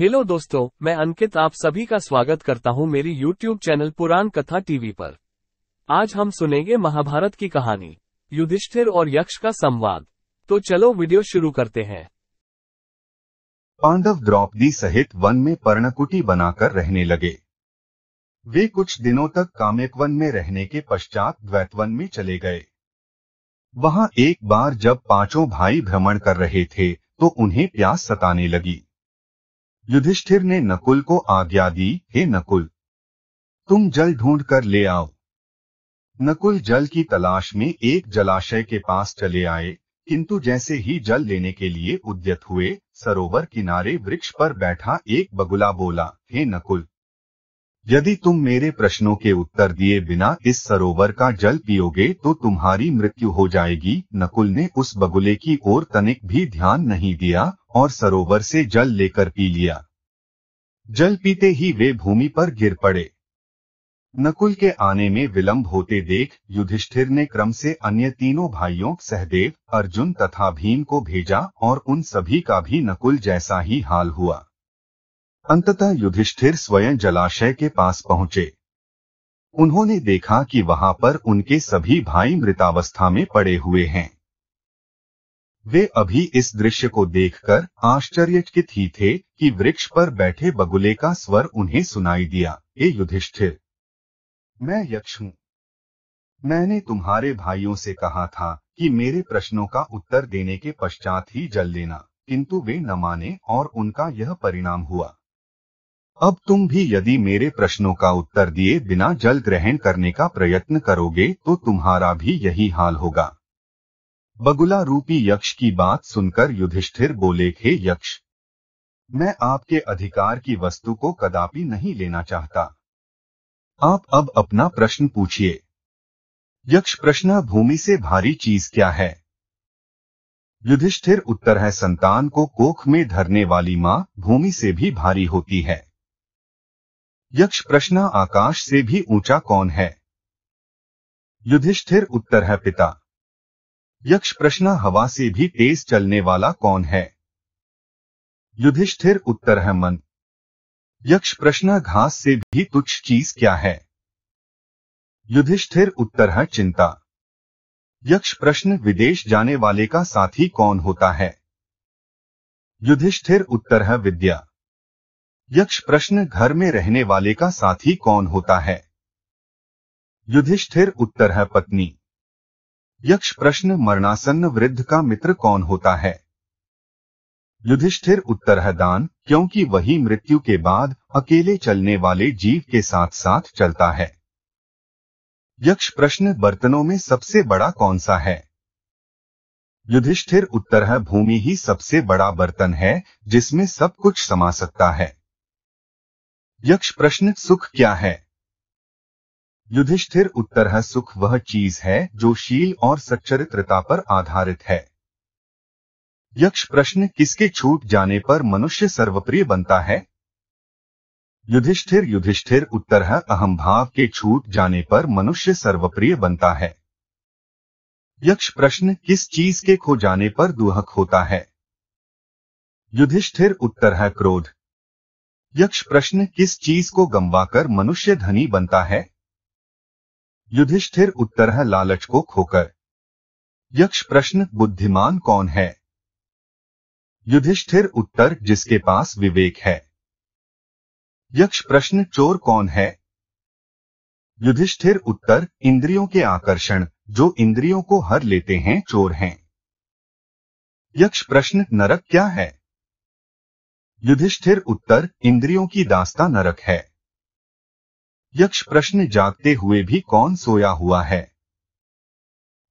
hello दोस्तों मैं अंकित आप सभी का स्वागत करता हूं मेरी यूट्यूब चैनल पुराण कथा टीवी पर आज हम सुनेंगे महाभारत की कहानी युधिष्ठिर और यक्ष का संवाद तो चलो वीडियो शुरू करते हैं पांडव द्रौपदी सहित वन में पर्णकुटी बनाकर रहने लगे वे कुछ दिनों तक कामेकवन में रहने के पश्चात द्वैतवन में चले गए वहां एक बार जब पांचों भाई भ्रमण कर रहे थे तो उन्हें प्यास सताने लगी युधिष्ठिर ने नकुल को आज्ञा दी हे नकुल तुम जल ढूंढ कर ले आओ नकुल जल की तलाश में एक जलाशय के पास चले आए किंतु जैसे ही जल लेने के लिए उद्यत हुए सरोवर किनारे वृक्ष पर बैठा एक बगुला बोला हे नकुल यदि तुम मेरे प्रश्नों के उत्तर दिए बिना इस सरोवर का जल पियोगे तो तुम्हारी मृत्यु हो जाएगी नकुल ने उस बगुले की ओर तनिक भी ध्यान नहीं दिया और सरोवर से जल लेकर पी लिया जल पीते ही वे भूमि पर गिर पड़े नकुल के आने में विलंब होते देख युधिष्ठिर ने क्रम से अन्य तीनों भाइयों सहदेव अर्जुन तथा भीम को भेजा और उन सभी का भी नकुल जैसा ही हाल हुआ अंततः युधिष्ठिर स्वयं जलाशय के पास पहुंचे उन्होंने देखा कि वहां पर उनके सभी भाई मृतावस्था में पड़े हुए हैं वे अभी इस दृश्य को देखकर आश्चर्यचकित ही थे कि वृक्ष पर बैठे बगुले का स्वर उन्हें सुनाई दिया ए युधिष्ठिर मैं यक्ष हूं मैंने तुम्हारे भाइयों से कहा था कि मेरे प्रश्नों का उत्तर देने के पश्चात ही जल लेना किंतु वे न माने और उनका यह परिणाम हुआ अब तुम भी यदि मेरे प्रश्नों का उत्तर दिए बिना जल ग्रहण करने का प्रयत्न करोगे तो तुम्हारा भी यही हाल होगा बगुला रूपी यक्ष की बात सुनकर युधिष्ठिर बोले हे यक्ष मैं आपके अधिकार की वस्तु को कदापि नहीं लेना चाहता आप अब अपना प्रश्न पूछिए यक्ष प्रश्न भूमि से भारी चीज क्या है युधिष्ठिर उत्तर है संतान को कोख में धरने वाली मां भूमि से भी भारी होती है यक्ष प्रश्न आकाश से भी ऊंचा कौन है युधिष्ठिर उत्तर है पिता यक्ष प्रश्न हवा से भी तेज चलने वाला कौन है युधिष्ठिर उत्तर है मन यक्ष प्रश्न घास से भी तुच्छ चीज क्या है युधिष्ठिर उत्तर है चिंता यक्ष प्रश्न विदेश जाने वाले का साथी कौन होता है युधिष्ठिर उत्तर है विद्या यक्ष प्रश्न घर में रहने वाले का साथी कौन होता है युधिष्ठिर उत्तर है पत्नी यक्ष प्रश्न मरणासन्न वृद्ध का मित्र कौन होता है युधिष्ठिर उत्तर है दान क्योंकि वही मृत्यु के बाद अकेले चलने वाले जीव के साथ साथ चलता है यक्ष प्रश्न बर्तनों में सबसे बड़ा कौन सा है युधिष्ठिर उत्तर है भूमि ही सबसे बड़ा बर्तन है जिसमें सब कुछ समा सकता है यक्ष प्रश्न सुख क्या है युधिष्ठिर उत्तर है सुख वह चीज है जो शील और सच्चरित्रता पर आधारित है यक्ष प्रश्न किसके छूट जाने पर मनुष्य सर्वप्रिय बनता है युधिष्ठिर युधिष्ठिर उत्तर है अहम भाव के छूट जाने पर मनुष्य सर्वप्रिय बनता है यक्ष प्रश्न किस चीज के खो जाने पर दुहक होता है युधिष्ठिर उत्तर है क्रोध यक्ष प्रश्न किस चीज को गंवाकर मनुष्य धनी बनता है युधिष्ठिर उत्तर है लालच को खोकर यक्ष प्रश्न बुद्धिमान कौन है युधिष्ठिर उत्तर जिसके पास विवेक है यक्ष प्रश्न चोर कौन है युधिष्ठिर उत्तर इंद्रियों के आकर्षण जो इंद्रियों को हर लेते हैं चोर हैं यक्ष प्रश्न नरक क्या है युधिष्ठिर उत्तर इंद्रियों की दास्ता नरक है यक्ष प्रश्न जागते हुए भी कौन सोया हुआ है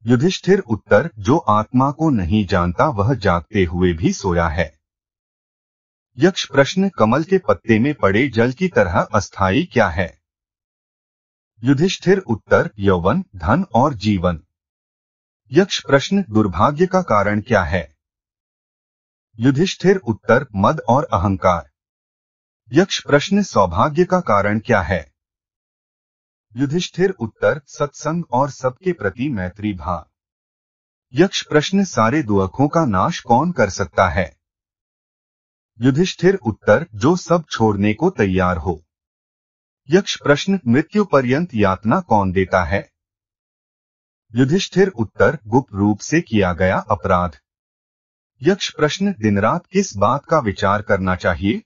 युधिष्ठिर उत्तर जो आत्मा को नहीं जानता वह जागते हुए भी सोया है यक्ष प्रश्न कमल के पत्ते में पड़े जल की तरह अस्थाई क्या है युधिष्ठिर उत्तर यौवन धन और जीवन यक्ष प्रश्न दुर्भाग्य का कारण क्या है युधिष्ठिर उत्तर मद और अहंकार यक्ष प्रश्न सौभाग्य का कारण क्या है युधिष्ठिर उत्तर सत्संग और सबके प्रति मैत्री भाव यक्ष प्रश्न सारे दुअखों का नाश कौन कर सकता है युधिष्ठिर उत्तर जो सब छोड़ने को तैयार हो यक्ष प्रश्न मृत्यु पर्यंत यातना कौन देता है युधिष्ठिर उत्तर गुप्त रूप से किया गया अपराध यक्ष प्रश्न दिन रात किस बात का विचार करना चाहिए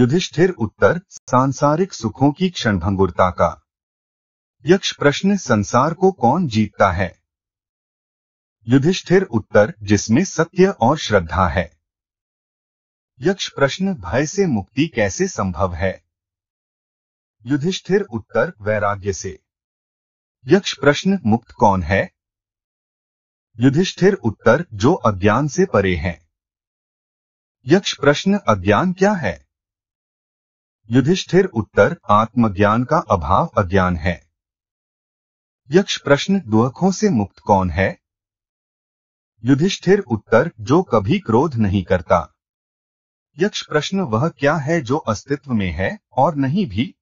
युधिष्ठिर उत्तर सांसारिक सुखों की क्षणभंगुरता का यक्ष प्रश्न संसार को कौन जीतता है युधिष्ठिर उत्तर जिसमें सत्य और श्रद्धा है यक्ष प्रश्न भय से मुक्ति कैसे संभव है युधिष्ठिर उत्तर वैराग्य से यक्ष प्रश्न मुक्त कौन है युधिष्ठिर उत्तर जो अज्ञान से परे हैं यक्ष प्रश्न अज्ञान क्या है युधिष्ठिर उत्तर आत्मज्ञान का अभाव अज्ञान है यक्ष प्रश्न दुखों से मुक्त कौन है युधिष्ठिर उत्तर जो कभी क्रोध नहीं करता यक्ष प्रश्न वह क्या है जो अस्तित्व में है और नहीं भी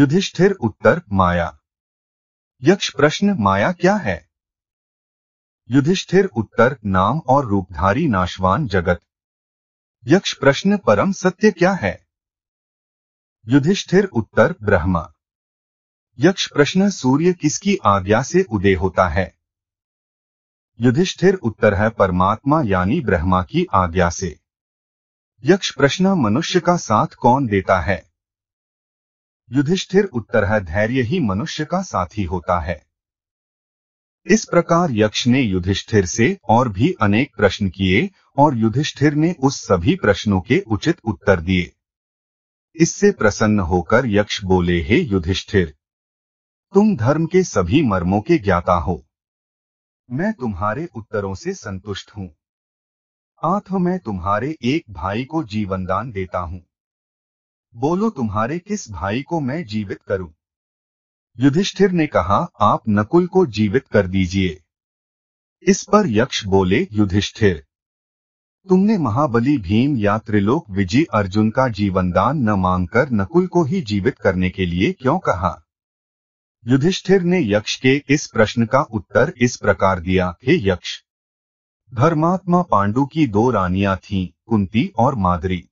युधिष्ठिर उत्तर माया यक्ष प्रश्न माया क्या है युधिष्ठिर उत्तर नाम और रूपधारी नाशवान जगत यक्ष प्रश्न परम सत्य क्या है युधिष्ठिर उत्तर ब्रह्मा यक्ष प्रश्न सूर्य किसकी आज्ञा से उदय होता है युधिष्ठिर उत्तर है परमात्मा यानी ब्रह्मा की आज्ञा से यक्ष प्रश्न मनुष्य का साथ कौन देता है युधिष्ठिर उत्तर है धैर्य ही मनुष्य का साथी होता है इस प्रकार यक्ष ने युधिष्ठिर से और भी अनेक प्रश्न किए और युधिष्ठिर ने उस सभी प्रश्नों के उचित उत्तर दिए इससे प्रसन्न होकर यक्ष बोले हे युधिष्ठिर तुम धर्म के सभी मर्मों के ज्ञाता हो मैं तुम्हारे उत्तरों से संतुष्ट हूं आथ मैं तुम्हारे एक भाई को जीवनदान देता हूं बोलो तुम्हारे किस भाई को मैं जीवित करूं युधिष्ठिर ने कहा आप नकुल को जीवित कर दीजिए इस पर यक्ष बोले युधिष्ठिर तुमने महाबली भीम या त्रिलोक विजय अर्जुन का जीवनदान न मांगकर नकुल को ही जीवित करने के लिए क्यों कहा युधिष्ठिर ने यक्ष के इस प्रश्न का उत्तर इस प्रकार दिया हे यक्ष धर्मात्मा पांडु की दो रानियां थीं कुंती और मादरी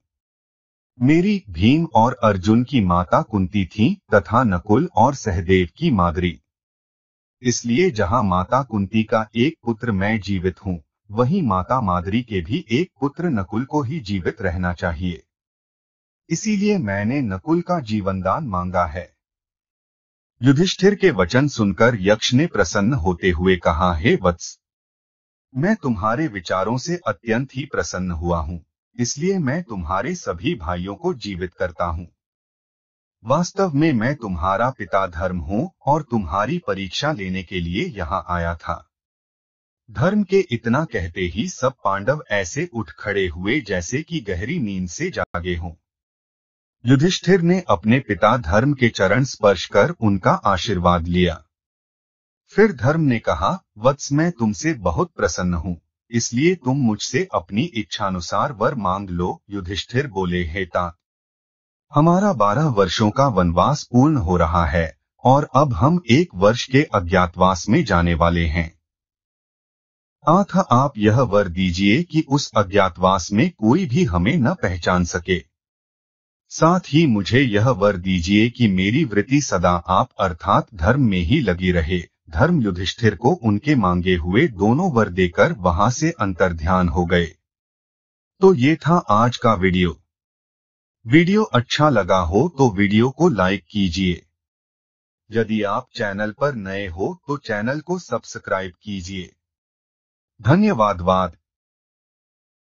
मेरी भीम और अर्जुन की माता कुंती थी तथा नकुल और सहदेव की मादरी इसलिए जहां माता कुंती का एक पुत्र मैं जीवित हूं वहीं माता मादरी के भी एक पुत्र नकुल को ही जीवित रहना चाहिए इसीलिए मैंने नकुल का जीवनदान मांगा है युधिष्ठिर के वचन सुनकर यक्ष ने प्रसन्न होते हुए कहा हे वत्स मैं तुम्हारे विचारों से अत्यंत ही प्रसन्न हुआ हूं इसलिए मैं तुम्हारे सभी भाइयों को जीवित करता हूँ वास्तव में मैं तुम्हारा पिता धर्म हूँ और तुम्हारी परीक्षा लेने के लिए यहाँ आया था धर्म के इतना कहते ही सब पांडव ऐसे उठ खड़े हुए जैसे कि गहरी नींद से जागे हों युधिष्ठिर ने अपने पिता धर्म के चरण स्पर्श कर उनका आशीर्वाद लिया फिर धर्म ने कहा वत्स मैं तुमसे बहुत प्रसन्न हूं इसलिए तुम मुझसे अपनी इच्छानुसार वर मांग लो युधिष्ठिर बोले हे ता हमारा बारह वर्षों का वनवास पूर्ण हो रहा है और अब हम एक वर्ष के अज्ञातवास में जाने वाले हैं आथा आप यह वर दीजिए कि उस अज्ञातवास में कोई भी हमें न पहचान सके साथ ही मुझे यह वर दीजिए कि मेरी वृत्ति सदा आप अर्थात धर्म में ही लगी रहे धर्म युधिष्ठिर को उनके मांगे हुए दोनों वर देकर वहां से अंतर ध्यान हो गए तो ये था आज का वीडियो वीडियो अच्छा लगा हो तो वीडियो को लाइक कीजिए यदि आप चैनल पर नए हो तो चैनल को सब्सक्राइब कीजिए धन्यवाद वाद